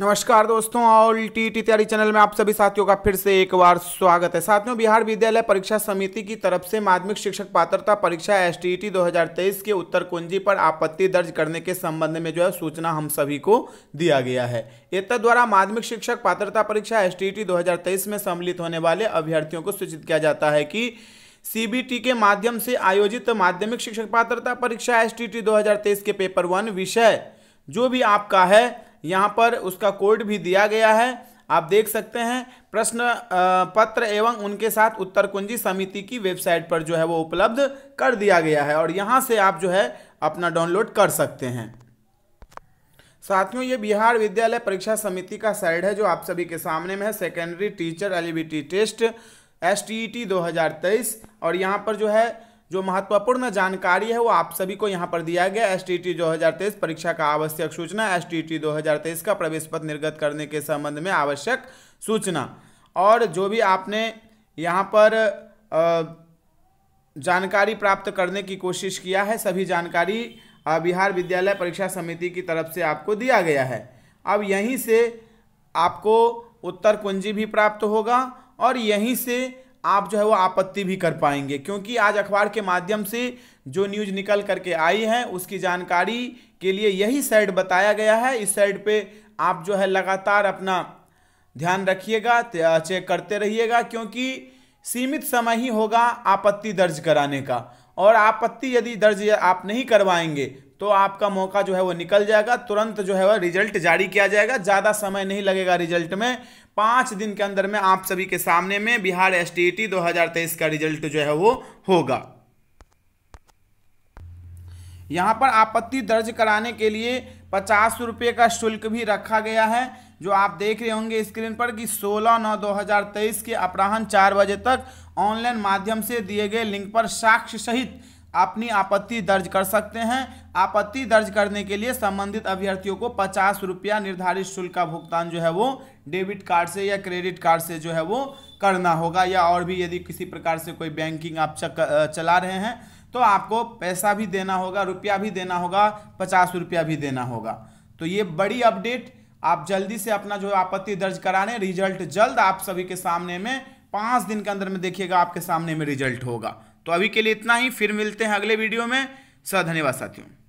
नमस्कार दोस्तों all T T तैयारी चैनल में आप सभी साथियों का फिर से एक बार स्वागत है साथियों बिहार विद्यालय परीक्षा समिति की तरफ से माध्यमिक शिक्षक पात्रता परीक्षा एस टी टी के उत्तर कुंजी पर आपत्ति दर्ज करने के संबंध में जो है सूचना हम सभी को दिया गया है एतद द्वारा माध्यमिक शिक्षक पात्रता परीक्षा एस टी में सम्मिलित होने वाले अभ्यर्थियों को सूचित किया जाता है कि सी के माध्यम से आयोजित माध्यमिक शिक्षक पात्रता परीक्षा एस टी के पेपर वन विषय जो भी आपका है यहाँ पर उसका कोड भी दिया गया है आप देख सकते हैं प्रश्न पत्र एवं उनके साथ उत्तर कुंजी समिति की वेबसाइट पर जो है वो उपलब्ध कर दिया गया है और यहाँ से आप जो है अपना डाउनलोड कर सकते हैं साथियों ये बिहार विद्यालय परीक्षा समिति का साइड है जो आप सभी के सामने में है secondary teacher eligibility test S T E T और यहाँ पर जो है जो महत्वपूर्ण जानकारी है वो आप सभी को यहाँ पर दिया गया एस टी परीक्षा का आवश्यक सूचना एस टी का प्रवेश पत्र निर्गत करने के संबंध में आवश्यक सूचना और जो भी आपने यहाँ पर जानकारी प्राप्त करने की कोशिश किया है सभी जानकारी बिहार विद्यालय परीक्षा समिति की तरफ से आपको दिया गया है अब यहीं से आपको उत्तर कुंजी भी प्राप्त होगा और यहीं से आप जो है वो आपत्ति भी कर पाएंगे क्योंकि आज अखबार के माध्यम से जो न्यूज निकल करके आई है उसकी जानकारी के लिए यही साइड बताया गया है इस साइड पे आप जो है लगातार अपना ध्यान रखिएगा चेक करते रहिएगा क्योंकि सीमित समय ही होगा आपत्ति दर्ज कराने का और आपत्ति यदि दर्ज आप नहीं करवाएंगे तो आपका मौका जो है वो निकल जाएगा तुरंत जो है वह रिजल्ट जारी किया जाएगा ज़्यादा समय नहीं लगेगा रिजल्ट में पाँच दिन के अंदर में आप सभी के सामने में बिहार एस टी का रिजल्ट जो है वो होगा यहाँ पर आपत्ति दर्ज कराने के लिए पचास रुपये का शुल्क भी रखा गया है जो आप देख रहे होंगे स्क्रीन पर कि 16 नौ 2023 के अपराहन चार बजे तक ऑनलाइन माध्यम से दिए गए लिंक पर साक्ष्य सहित अपनी आपत्ति दर्ज कर सकते हैं आपत्ति दर्ज करने के लिए संबंधित अभ्यर्थियों को पचास रुपया निर्धारित शुल्क का भुगतान जो है वो डेबिट कार्ड से या क्रेडिट कार्ड से जो है वो करना होगा या और भी यदि किसी प्रकार से कोई बैंकिंग आप चक, चला रहे हैं तो आपको पैसा भी देना होगा रुपया भी देना होगा पचास रुपया भी देना होगा तो ये बड़ी अपडेट आप जल्दी से अपना जो आपत्ति दर्ज कराने रिजल्ट जल्द आप सभी के सामने में पाँच दिन के अंदर में देखिएगा आपके सामने में रिजल्ट होगा तो अभी के लिए इतना ही फिर मिलते हैं अगले वीडियो में सर धन्यवाद साथियों